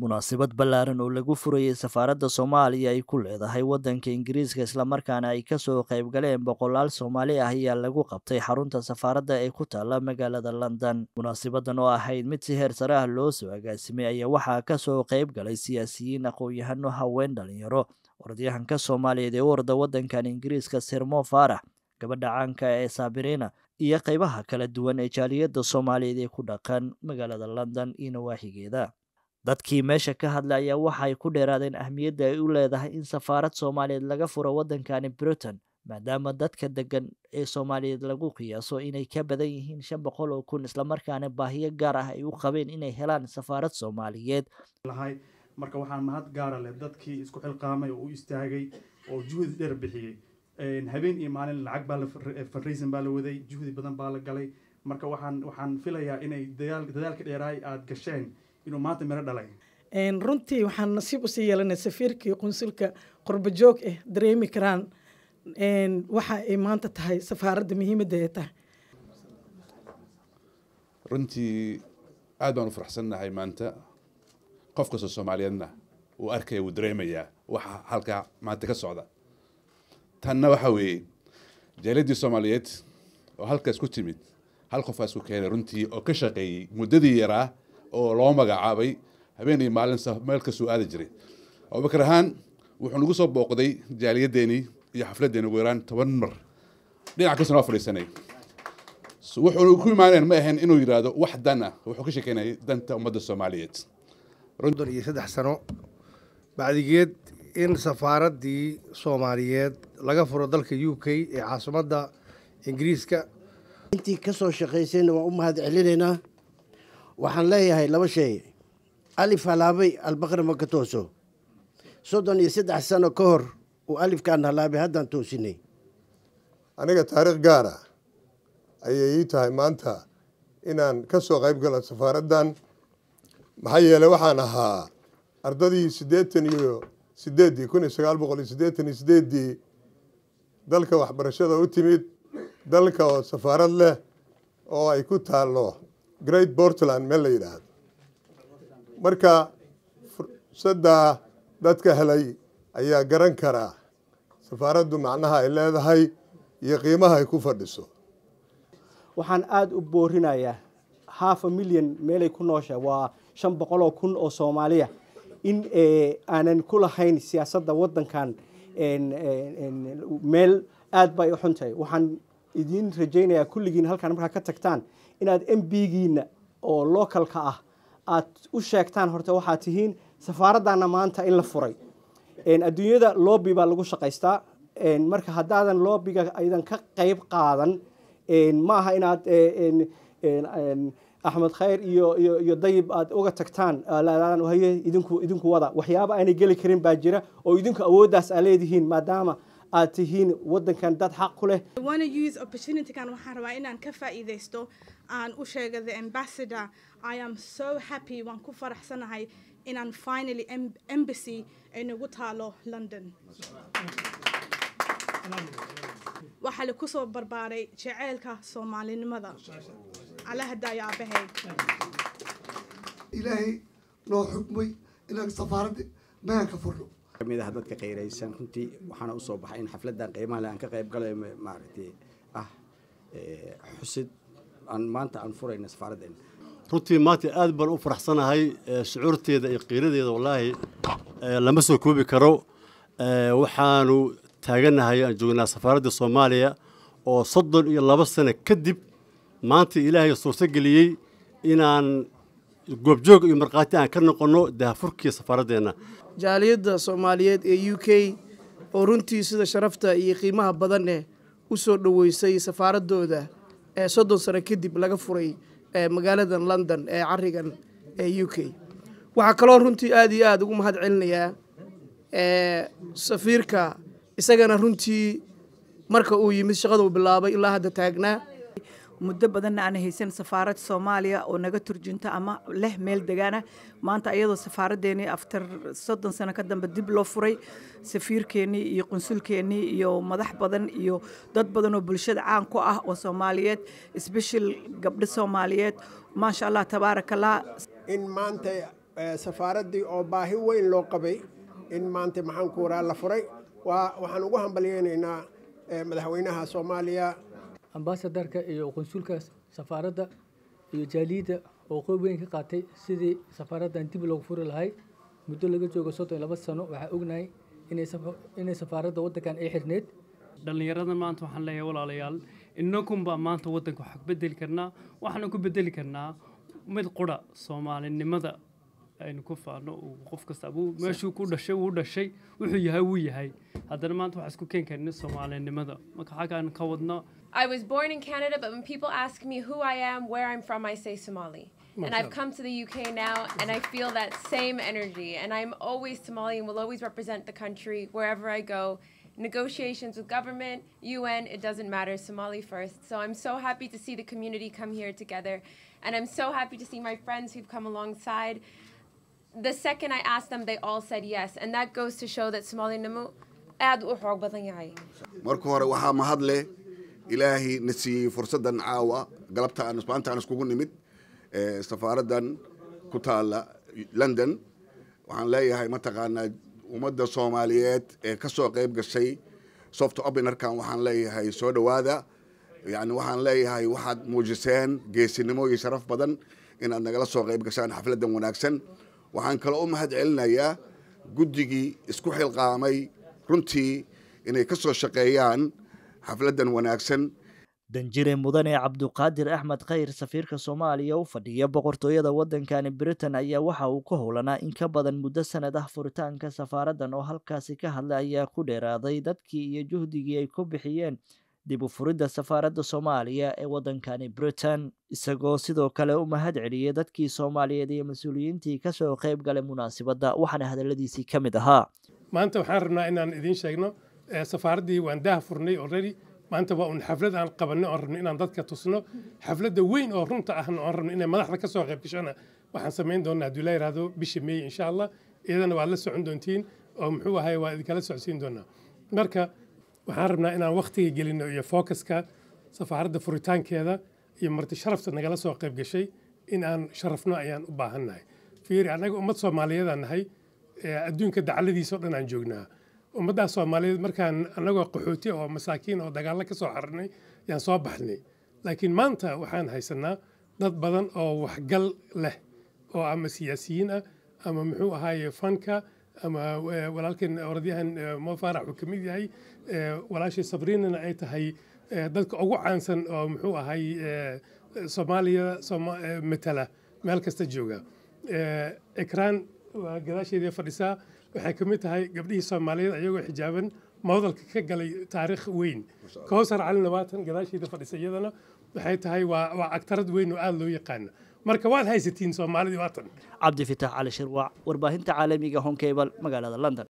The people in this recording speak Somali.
munaasabad ballaaran oo lagu furayay safaaradda soomaaliya ay ku leedahay waddanka ingiriiska islamarkaana ay kasoo qaybgaleen boqolaal soomaali ah ayaa lagu qabtay xarunta safaaradda ee ku taala magaalada london munaasabadan oo ahayd mid si heer sare ah loo soo agaasimay ayaa waxaa kasoo galay siyaasiyiin aqoon-yahano haween dhalinyaro orodyahanka soomaaliyeed ee u orda waddankan ingiriiska sirmo faarax gabadha caanka ah ee saabiriina iyo qaybaha kala duwan ee jaaliyadda soomaaliyeed ee ku dhaqan magaalada london iyo nawaaxigeeda dadkii meesha ka hadlay hadlaya waxaay ku dheeraadeen ahmiyadda ay u leedahay in safaarad soomaaliyeed laga furo waddankani britain maadaama dadka degan ee soomaaliyeed lagu qiyaaso inay ka badan yihiin shan boqol oo kun islamarkaana baahiyo gaar ah ay u qabeen inay helaan safaarad soomaaliyeed marka waxaan mahad gaara leh dadkii isku xilqaamay oo u istaagay oo juhdi dheer bixiyey habeen iyo maalin lacag baa fundraising baa la waday juhdi badan baa la galay marka waxaan waxaan filayaa inay dadaalka dheeraay aada gasheen inuu maanta miro dhalay runtii waxaan nasiib usii yeelanay safiirkii qunsulka qurbajoog ah eh, dareemi karaan waxa ay maanta tahay safaaradda muhiimadda ay tahay runtii aad baan u faraxsannahay maanta qof kastoo soomaaliyeedna uu arkaya wuu dareemayaa waxa halkaa maanta ka socda tanna waxa weeye jaaliyaddii soomaaliyeed oo halkaas ku timid hal qofaas ku keenay runtii oo ka shaqeeyey muddadii yaraa oo loo magacaabay habeenay maalin meel kasoo aadi jiray abubakar ahaan wuxuu nagu soo booqday jaaliyadeeni iyo xafladeeni ugu yaraan toban mar dhinac kasnoo fadhiisanay wuxuuna ku imaaneen ma ahayn inuu yidhaahdo wax dan ah wuxuu ka sheekeynayay danta ummadda soomaaliyeed london iyo saddex sano bacdigeed in safaaraddii soomaaliyeed laga furo dalka u k ee caasimadda ingiriiska intii ka shaqaysayna waan u mahad celinaynaa waxaan leeyahay laba shay alif halaabay albaqri maka tooso soddon iyo saddex sano ka hor uu alifkaan halaabay haddaan toosinay aniga taariikh gaara ah ayay ii tahay maanta inaan ka soo qayb galo safaaraddan maxaa yeeley waxaan ahaa ardadii siddeetan iyo sideeddii kun iyo sagaal boqol iyo siddeetan iyo sideeddii dalka waxbarashada u timid dalka oo safaarad leh oo ay ku taallo great portland meel la yidhaahdo marka fursadda dadka helay ayaa garan karaa safaaraddu macnaha ay leedahay iyo qiimaha ay ku fadhiso waxaan aada u boorinayaa half a million meelay ku noosha waa shan boqol oo kun oo soomaaliya in eh, aanan ku lahayn siyaasadda waddankan meel aad bay u xuntahay waxaan idin rajaynaya kulligiin halkaan markaa ka tagtaan inaad mbigiina oo localka ah aad u sheegtaan horta waxaad tihiin safaaraddaana maanta in la furay adduunyada lobby baa lagu shaqaystaa marka haddaadan lobbiga aydan ka qayb qaadan ma aha inaad e, axmed khayr iyo iyo dayib aada uga tagtaan idinku wada waxyaaba aanay geli karin baa jira oo idinku awooddaas aa leedihiin maadaama aad tihiin wadankan dad xaq ku leh opportunitykan waxaan rabaa inaan ka faa'iidaysto aan u sheega the ambassador i am so happy waan ku faraxsanahay inaan finally embassy ay nagu taalo london waxaa la ku soo barbaaray jeceelka soomaalinimada alahadaayo aabbahay ilaahay noo xukmay inaan safaaradda maanka furno kamid ah dadka qeyraysan runtii waxaana usoo baxay in xafladan qiimaha aan ka qayb galay maaragtay ah eh, xusid aan maanta aan furayna safaaraddeena runtii maanta aad baan u faraxsanahay eh, shucuurteeda iyo qiiradeeda wallaahi eh, lama soo koobi karo waxaanu taaganahay aan joognaa safaaradda soomaaliya oo soddon iyo labo sano kadib maanta ilaahay suurto geliyey inaan goobjoog iyo markhaati aan ka noqonno daafurkii safaaraddeena jaaliyadda soomaaliyeed ee u k oo runtii sida sharafta iyo qiimaha badaneh u soo dhoweysay safaaraddooda ee soddon sano kadib laga furay magaalada london ee carigan ee u k waxaa kaloo runtii aad iyo aada ugu mahad celinayaa safiirka isagana runtii marka uu yimid shaqaduu bilaabay ilaa hadda taagnaa muddo badanna aana haysan safaarad soomaaliya oo naga turjunta ama leh meel degaana maanta ayadoo safaaradeeni aftar soddon sano ka dambe dib loo furay safiirkeenii iyo qunsulkeenii iyo madax badan iyo dad badan oo bulshada caan ku ah oo soomaaliyeed sbeshal gabdho soomaaliyeed maasha allah tabaarakallah in maanta eh, safaaraddii oo baahi weyn loo qabay in maanta maxaanku waraa la furay waxaan ugu hambalyeynanaa eh, madaxweynaha soomaaliya ambasadarka iyo qonsulka safaarada iyo jaaliyadda oo qeyb weyn ka qaatay sidii safaaraddan dib loogu furi lahay muddo laga joogo soddon laba sano waxaa ognahay inay safaaradda waddankan ay xirneyd dhallinyarada maanta waxaan leeyahay walaalayaal innakunbaa maanta waddanka waxaa ku bedeli karnaa waxaana ku bedeli karnaa mid qura soomaalinimada aynu ku faano qof kasta meeshuu ku dhashay wuu dhashay wuxuu yahay wuu yahay haddana maanta waxaa isku keeni karna soomaalinimada marka xaggaan ka wadna I was born in Canada, but when people ask me who I am, where I'm from, I say Somali. And I've come to the UK now, and I feel that same energy. And I'm always Somali and will always represent the country wherever I go. Negotiations with government, UN, it doesn't matter, Somali first. So I'm so happy to see the community come here together. And I'm so happy to see my friends who've come alongside. The second I asked them, they all said yes. And that goes to show that Somali Namu. ilaahay na siiyey fursadan caawa galabta aan maantaan iskugu nimid safaaradan ku taala london waxaan leeyahay mataqaanaa ummadda soomaaliyeed ee kasoo qayb gashay soft openerkan waxaan leeyahay soo dhowaada yani waxaan leeyahay waxaad muujiseen geesinimo iyo sharaf badan inaad nagala soo qayb gashaan xafladan wanaagsan waxaan kaloo u mahad celinayaa guddigii isku xilqaamay runtii inay kasoo shaqeeyaan xafladan wanaagsan danjire mudane cabduqaadir axmed khayr safiirka soomaaliya u fadhiya boqortooyada waddankani britain ayaa waxa uu ka howlanaa in ka badan muddo sanad ah furitaanka safaaraddan oo halkaasi ka hadla ayaa ku dheeraaday dadkii iyo juhdigii ay ku bixiyeen dib u furidda safaaradda soomaaliya ee waddankani britain isagoo sidoo kale u mahad celiyay dadkii soomaaliyeed iyo mas-uuliyiintii kasoo qayb galay munaasibadda waxaana hadalladiisii ka mid ahaa maanta waxaan rabnaa inaan idiin sheegno safaaraddii waan furnay already maanta waa un xaflad aan qabanay oon rabnay inaan dadka tusno xafladda weyn oo runta ahna oon rabnay inay madaxda ka soo qayb gashona waxaan samayn doonaa haddii la yiraahdo bisha meey insha allah iyadana waad la socon doontiin oo muxuu ahay waa idinkala socodsiin doonaa marka waxaan rabnaa inaan wakhtiga gelino iyo focuska safaaradda furitaankeeda iyo marti sharafta nagala soo qayb gashay in aan sharafno ayaan u baahannahay fiiri annaga ummad soomaaliyadaa nahay adduunka dacladiisa o dhan aan joognaa ummaddaa soomaaliyeed markaan annagoo qaxooti oo masaakiin oo dagaallo ka soo xarnay yaan soo baxnay laakiin maanta waxaan haysanaa dad badan oo waxgal leh oo ama siyaasiyiin ah ama muxuu ahaaye fanka ama e, walaalkan orodyahan e, mo faarax uu ka mid yahay e, walaashii sabriinana ay tahay dadka ugu caansan oo muxuu ahay soomaaliya matala meel kasta jooga ekraan waa gadaasheeda fadhisaa waxay ka mid tahay gabdhihii soomaaliyeed ayagoo xijaaban mawdalka ka galay taariikh weyn kowsar calina waatan gadaashiida fadhisa iyadana waxay tahay waa agtarad weyn oo aada loo yaqaano marka waad haysatiin soomaalidii waatan cabdifataax cali shirwaac warbaahinta caalamiga honkebal magaalada london